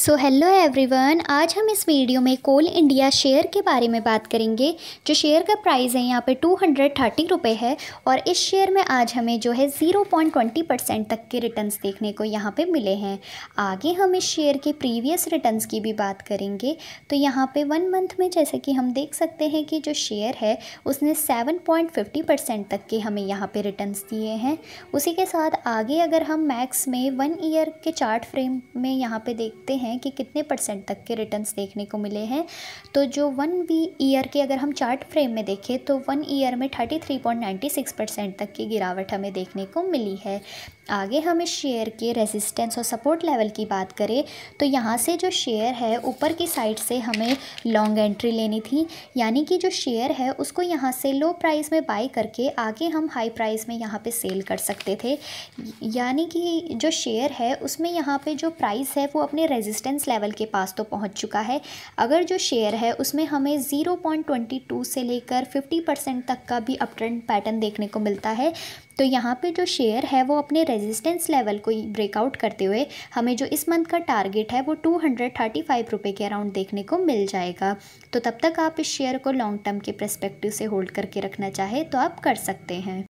so hello everyone आज हम इस वीडियो में कोल इंडिया शेयर के बारे में बात करेंगे जो शेयर का प्राइस है यहाँ पे टू हंड्रेड थर्टी रुपये है और इस शेयर में आज हमें जो है ज़ीरो पॉइंट ट्वेंटी परसेंट तक के रिटर्न्स देखने को यहाँ पे मिले हैं आगे हम इस शेयर के प्रीवियस रिटर्न्स की भी बात करेंगे तो यहाँ पर वन मंथ में जैसे कि हम देख सकते हैं कि जो शेयर है उसने सेवन पॉइंट फिफ्टी परसेंट तक के हमें यहाँ पर रिटर्न दिए हैं उसी के साथ आगे अगर हम मैक्स में वन ईयर के चार्ट फ्रेम में यहाँ पर देखते हैं हैं कि कितने परसेंट तक के रिटर्न्स देखने को मिले हैं तो जो वन वी ईयर के अगर हम चार्ट फ्रेम में देखें तो वन ईयर में thirty three point ninety six percent तक की गिरावट हमें देखने को मिली है आगे हम इस शेयर के रेजिस्टेंस और सपोर्ट लेवल की बात करें तो यहाँ से जो शेयर है ऊपर की साइड से हमें लॉन्ग एंट्री लेनी थी यानी कि जो शेयर है उसको यहाँ से लो प्राइस में बाई करके आगे हम हाई प्राइस में यहाँ पे सेल कर सकते थे यानी कि जो शेयर है उसमें यहाँ पे जो प्राइस है वो अपने रेजिस्टेंस रेजिस्टेंस लेवल के पास तो पहुंच चुका है अगर जो शेयर है उसमें हमें 0.22 से लेकर 50 परसेंट तक का भी अप ट्रेंड पैटर्न देखने को मिलता है तो यहाँ पे जो शेयर है वो अपने रेजिस्टेंस लेवल को ब्रेकआउट करते हुए हमें जो इस मंथ का टारगेट है वो टू हंड्रेड थर्टी फाइव रुपये के अराउंड देखने को मिल जाएगा तो तब तक आप इस शेयर को लॉन्ग टर्म के प्रस्पेक्टिव से होल्ड करके रखना चाहे तो आप कर सकते हैं